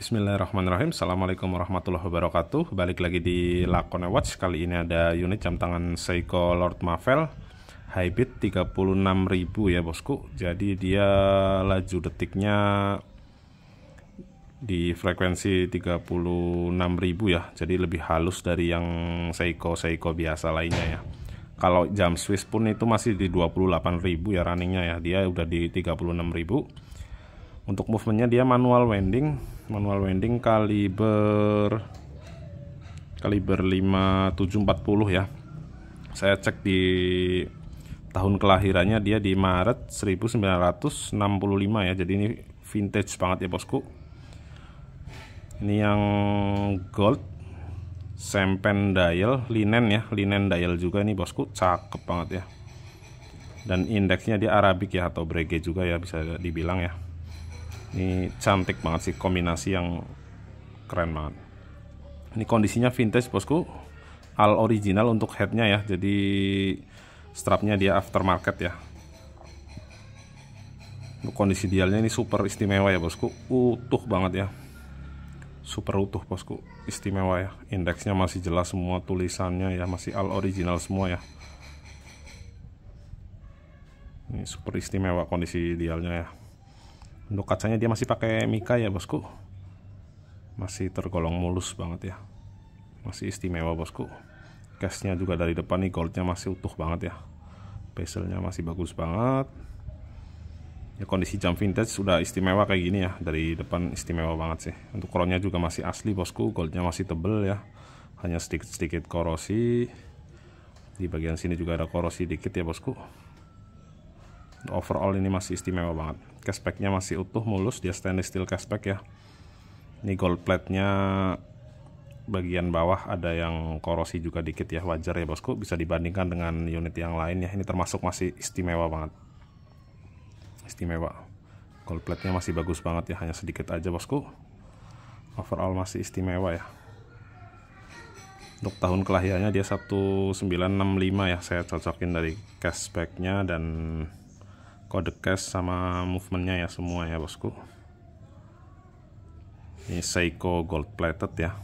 Bismillahirrahmanirrahim Assalamualaikum warahmatullahi wabarakatuh Balik lagi di Lakone Watch Kali ini ada unit jam tangan Seiko Lord Mavel Hybrid 36.000 ya bosku Jadi dia laju detiknya Di frekuensi 36.000 ya Jadi lebih halus dari yang Seiko-Seiko biasa lainnya ya Kalau jam Swiss pun itu masih di 28.000 ya runningnya ya Dia udah di 36.000 untuk movementnya dia manual winding manual winding kaliber kaliber 5740 ya saya cek di tahun kelahirannya dia di Maret 1965 ya jadi ini vintage banget ya bosku ini yang gold sempen dial linen ya linen dial juga ini bosku cakep banget ya dan indeksnya dia arabik ya atau Brege juga ya bisa dibilang ya ini cantik banget sih kombinasi yang keren banget ini kondisinya vintage bosku al original untuk headnya ya jadi strapnya dia aftermarket ya kondisi dialnya ini super istimewa ya bosku utuh banget ya super utuh bosku istimewa ya indeksnya masih jelas semua tulisannya ya masih al original semua ya ini super istimewa kondisi dialnya ya untuk kacanya dia masih pakai mika ya bosku masih tergolong mulus banget ya masih istimewa bosku cashnya juga dari depan nih goldnya masih utuh banget ya bezelnya masih bagus banget ya kondisi jam vintage sudah istimewa kayak gini ya dari depan istimewa banget sih untuk kronnya juga masih asli bosku goldnya masih tebel ya hanya sedikit-sedikit korosi di bagian sini juga ada korosi dikit ya bosku overall ini masih istimewa banget cashbacknya masih utuh mulus dia stainless steel cashback ya ini gold plate nya bagian bawah ada yang korosi juga dikit ya wajar ya bosku bisa dibandingkan dengan unit yang lain ya ini termasuk masih istimewa banget istimewa gold plate nya masih bagus banget ya hanya sedikit aja bosku overall masih istimewa ya untuk tahun kelahirannya dia 1965 ya saya cocokin dari cashbacknya dan kode cash sama movementnya ya semua ya bosku ini Seiko gold plated ya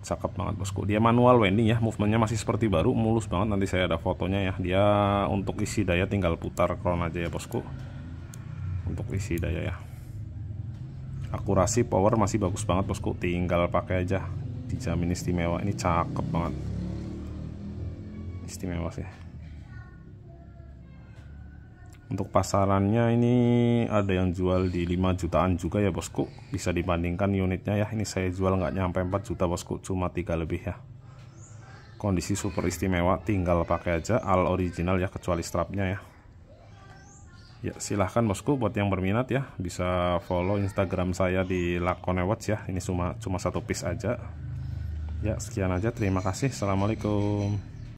cakep banget bosku dia manual winding ya movementnya masih seperti baru mulus banget nanti saya ada fotonya ya dia untuk isi daya tinggal putar crown aja ya bosku untuk isi daya ya akurasi power masih bagus banget bosku tinggal pakai aja dijamin istimewa ini cakep banget istimewa sih untuk pasarannya ini ada yang jual di 5 jutaan juga ya bosku bisa dibandingkan unitnya ya ini saya jual nggak nyampe 4 juta bosku cuma 3 lebih ya kondisi super istimewa tinggal pakai aja al original ya kecuali strapnya ya ya silahkan bosku buat yang berminat ya bisa follow instagram saya di lakone watch ya ini cuma cuma satu piece aja ya sekian aja terima kasih assalamualaikum